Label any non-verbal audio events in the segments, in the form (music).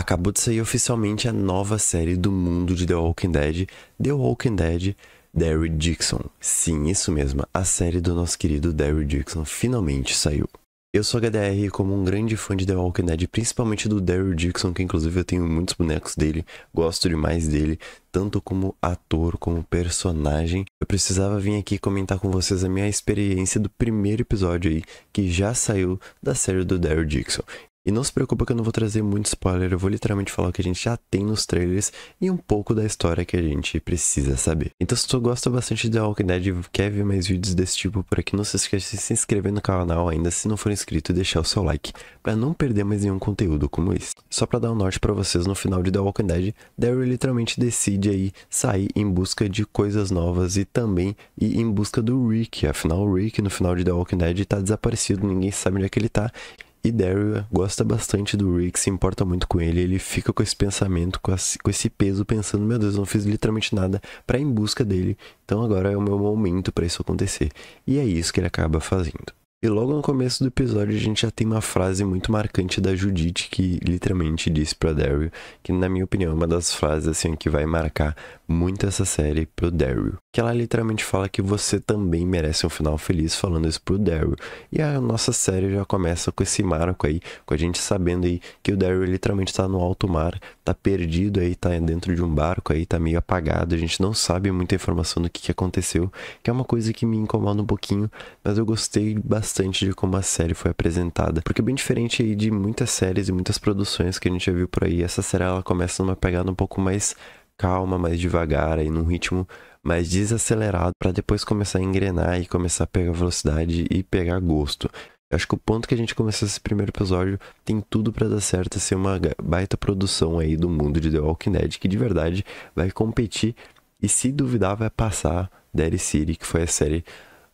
acabou de sair oficialmente a nova série do mundo de The Walking Dead, The Walking Dead Derry Dixon. Sim, isso mesmo, a série do nosso querido Derry Dixon finalmente saiu. Eu sou HDR e como um grande fã de The Walking Dead, principalmente do Daryl Dixon, que inclusive eu tenho muitos bonecos dele, gosto demais dele, tanto como ator como personagem. Eu precisava vir aqui comentar com vocês a minha experiência do primeiro episódio aí que já saiu da série do Daryl Dixon. E não se preocupa que eu não vou trazer muito spoiler, eu vou literalmente falar o que a gente já tem nos trailers e um pouco da história que a gente precisa saber. Então se tu gosta bastante de The Walking Dead e quer ver mais vídeos desse tipo por aqui, não se esqueça de se inscrever no canal ainda se não for inscrito e deixar o seu like para não perder mais nenhum conteúdo como esse. Só para dar um norte para vocês, no final de The Walking Dead, Daryl literalmente decide aí sair em busca de coisas novas e também ir em busca do Rick. Afinal, o Rick no final de The Walking Dead tá desaparecido, ninguém sabe onde é que ele tá e Daryl gosta bastante do Rick, se importa muito com ele, ele fica com esse pensamento, com, esse peso, pensando: meu Deus, não fiz literalmente nada para em busca dele, então agora é o meu momento para isso acontecer. E é isso que ele acaba fazendo. E logo no começo do episódio a gente já tem uma frase muito marcante da Judith que literalmente disse para Daryl, que na minha opinião é uma das frases assim que vai marcar muito essa série pro Daryl. Que ela literalmente fala que você também merece um final feliz falando isso pro Daryl. E a nossa série já começa com esse marco aí, com a gente sabendo aí que o Daryl literalmente tá no alto mar, tá perdido aí, tá dentro de um barco aí, tá meio apagado, a gente não sabe muita informação do que, que aconteceu, que é uma coisa que me incomoda um pouquinho, mas eu gostei bastante de como a série foi apresentada, porque é bem diferente aí de muitas séries e muitas produções que a gente já viu por aí, essa série ela começa numa pegada um pouco mais calma, mais devagar, aí num ritmo mais desacelerado, para depois começar a engrenar e começar a pegar velocidade e pegar gosto. Eu acho que o ponto que a gente começou esse primeiro episódio tem tudo para dar certo e ser uma baita produção aí do mundo de The Walking Dead, que de verdade vai competir e se duvidar vai passar Dead City, que foi a série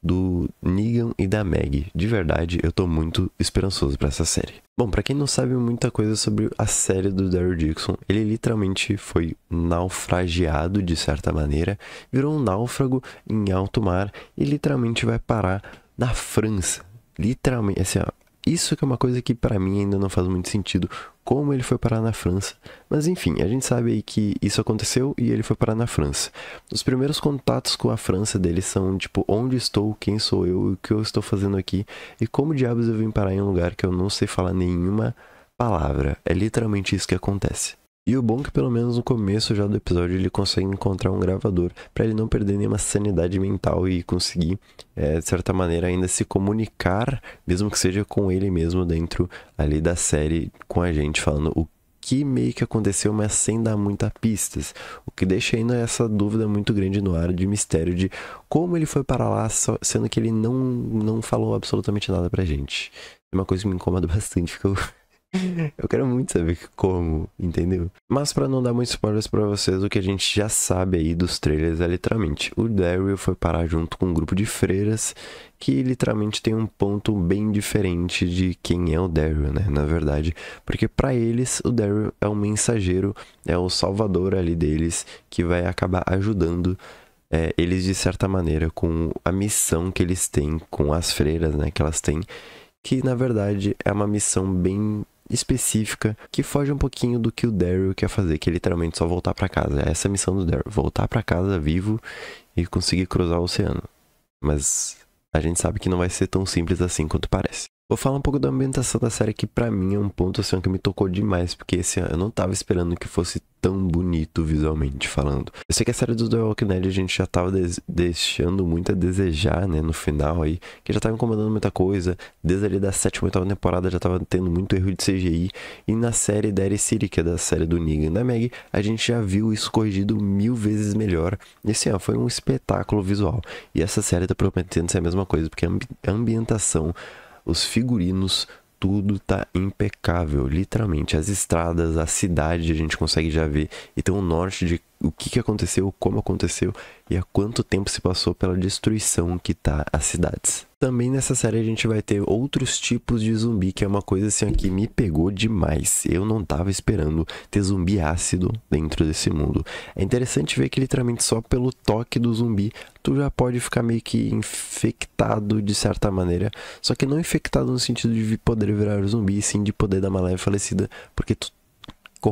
do Negan e da Maggie. De verdade, eu tô muito esperançoso para essa série. Bom, para quem não sabe muita coisa sobre a série do Daryl Dixon, ele literalmente foi naufragiado de certa maneira, virou um náufrago em alto mar e literalmente vai parar na França. Literalmente, assim, ó, isso que é uma coisa que para mim ainda não faz muito sentido, como ele foi parar na França. Mas enfim, a gente sabe aí que isso aconteceu e ele foi parar na França. Os primeiros contatos com a França dele são tipo onde estou, quem sou eu, o que eu estou fazendo aqui e como diabos eu vim parar em um lugar que eu não sei falar nenhuma palavra. É literalmente isso que acontece. E o bom é que pelo menos no começo já do episódio ele consegue encontrar um gravador para ele não perder nenhuma sanidade mental e conseguir, é, de certa maneira, ainda se comunicar, mesmo que seja com ele mesmo dentro ali da série, com a gente falando o que meio que aconteceu, mas sem dar muitas pistas. O que deixa ainda essa dúvida muito grande no ar de mistério de como ele foi para lá, só, sendo que ele não, não falou absolutamente nada pra gente. É uma coisa que me incomoda (laughs) bastante, fica (laughs) Eu quero muito saber como, entendeu? Mas para não dar muitos spoilers para vocês, o que a gente já sabe aí dos trailers é literalmente o Daryl foi parar junto com um grupo de freiras que literalmente tem um ponto bem diferente de quem é o Daryl, né? Na verdade, porque para eles o Daryl é um mensageiro, é o salvador ali deles que vai acabar ajudando é, eles de certa maneira com a missão que eles têm com as freiras, né? Que elas têm que na verdade é uma missão bem específica que foge um pouquinho do que o Daryl quer fazer, que é literalmente só voltar para casa. É essa a missão do Daryl, voltar para casa vivo e conseguir cruzar o oceano. Mas a gente sabe que não vai ser tão simples assim quanto parece. Vou falar um pouco da ambientação da série que para mim é um ponto assim que me tocou demais, porque esse eu não tava esperando que fosse tão bonito visualmente falando. Eu sei que a série do The Walking Dead a gente já tava deixando muito a desejar, né, no final aí, que já tava incomodando muita coisa, desde ali da sétima oitava temporada já tava tendo muito erro de CGI, e na série Dare City, que é da série do Negan da Meg, a gente já viu isso corrigido mil vezes melhor. E assim, ó, foi um espetáculo visual. E essa série tá prometendo ser a mesma coisa, porque a ambientação os figurinos, tudo tá impecável, literalmente. As estradas, a cidade a gente consegue já ver. E tem o norte de o que, que aconteceu, como aconteceu e há quanto tempo se passou pela destruição que tá as cidades. Também nessa série a gente vai ter outros tipos de zumbi, que é uma coisa assim que me pegou demais. Eu não tava esperando ter zumbi ácido dentro desse mundo. É interessante ver que literalmente só pelo toque do zumbi tu já pode ficar meio que infectado de certa maneira. Só que não infectado no sentido de poder virar zumbi, sim de poder dar uma leve falecida, porque tu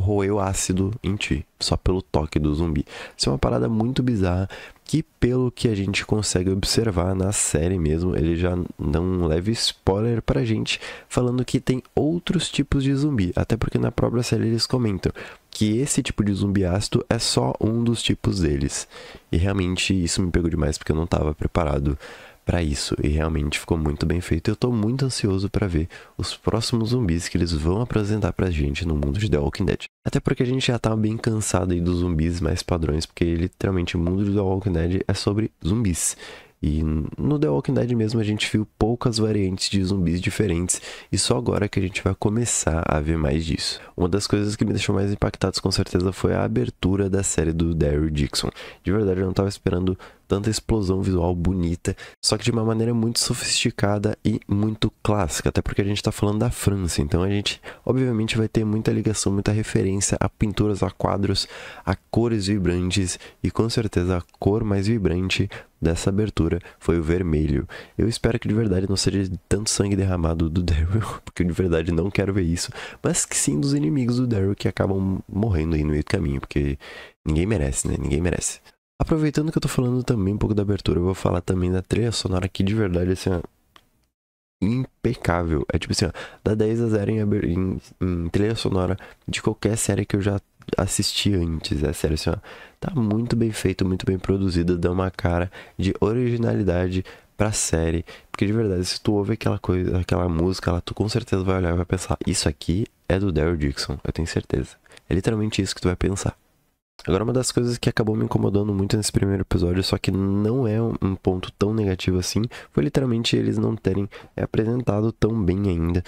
corroeu ácido em ti, só pelo toque do zumbi. Isso é uma parada muito bizarra que, pelo que a gente consegue observar na série mesmo, ele já dá um leve spoiler pra gente, falando que tem outros tipos de zumbi, até porque na própria série eles comentam que esse tipo de zumbi ácido é só um dos tipos deles. E realmente isso me pegou demais porque eu não estava preparado para isso e realmente ficou muito bem feito. Eu tô muito ansioso para ver os próximos zumbis que eles vão apresentar pra gente no mundo de The Walking Dead. Até porque a gente já tá bem cansado aí dos zumbis mais padrões, porque literalmente o mundo de The Walking Dead é sobre zumbis. E no The Walking Dead mesmo a gente viu poucas variantes de zumbis diferentes e só agora que a gente vai começar a ver mais disso. Uma das coisas que me deixou mais impactado com certeza foi a abertura da série do Daryl Dixon. De verdade eu não estava esperando tanta explosão visual bonita, só que de uma maneira muito sofisticada e muito clássica, até porque a gente está falando da França, então a gente obviamente vai ter muita ligação, muita referência a pinturas, a quadros, a cores vibrantes e com certeza a cor mais vibrante dessa abertura foi o vermelho. Eu espero que de verdade não seja tanto sangue derramado do (laughs) Daryl, porque eu de verdade não quero ver isso, mas que sim dos inimigos do Daryl que acabam morrendo aí no meio do caminho, porque ninguém merece, né? Ninguém merece. Aproveitando que eu tô falando também um pouco da abertura, eu vou falar também da trilha sonora que de verdade, assim, ó, impecável. É tipo assim, ó, dá 10 a 0 em, em, em, trilha sonora de qualquer série que eu já assisti antes. É sério, assim, ó, tá muito bem feito, muito bem produzido, dá uma cara de originalidade pra série. Porque de verdade, se tu ouve aquela coisa, aquela música lá, tu com certeza vai olhar e vai pensar, isso aqui é do Daryl Dixon, eu tenho certeza. É literalmente isso que tu vai pensar. Agora, uma das coisas que acabou me incomodando muito nesse primeiro episódio, só que não é um ponto tão negativo assim, foi literalmente eles não terem apresentado tão bem ainda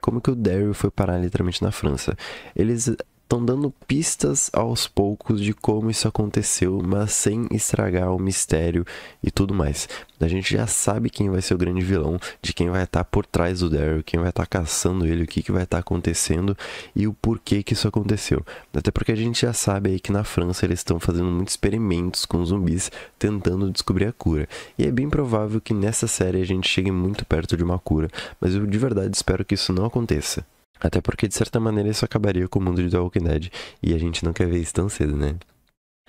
como que o Daryl foi parar literalmente na França. Eles estão dando pistas aos poucos de como isso aconteceu, mas sem estragar o mistério e tudo mais. A gente já sabe quem vai ser o grande vilão, de quem vai estar tá por trás do Daryl, quem vai estar tá caçando ele, o que, que vai estar tá acontecendo e o porquê que isso aconteceu. Até porque a gente já sabe aí que na França eles estão fazendo muitos experimentos com zumbis, tentando descobrir a cura. E é bem provável que nessa série a gente chegue muito perto de uma cura, mas eu de verdade espero que isso não aconteça. Até porque, de certa maneira, isso acabaria com o mundo de The Walking Dead. E a gente não quer ver isso tão cedo, né?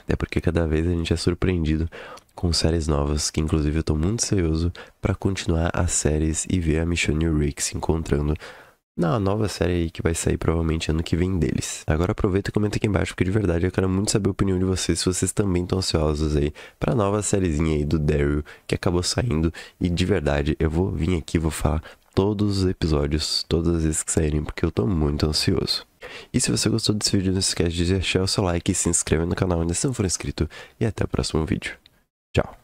Até porque cada vez a gente é surpreendido com séries novas, que inclusive eu tô muito ansioso para continuar as séries e ver a Michonne e o Rick se encontrando na nova série aí que vai sair provavelmente ano que vem deles. Agora aproveita e comenta aqui embaixo, porque de verdade eu quero muito saber a opinião de vocês, se vocês também estão ansiosos aí pra nova sériezinha aí do Daryl, que acabou saindo, e de verdade eu vou vir aqui, vou falar todos os episódios, todas as vezes que saírem, porque eu tô muito ansioso. E se você gostou desse vídeo, não se esquece de deixar o seu like e se inscrever no canal ainda se não for inscrito. E até o próximo vídeo. Tchau!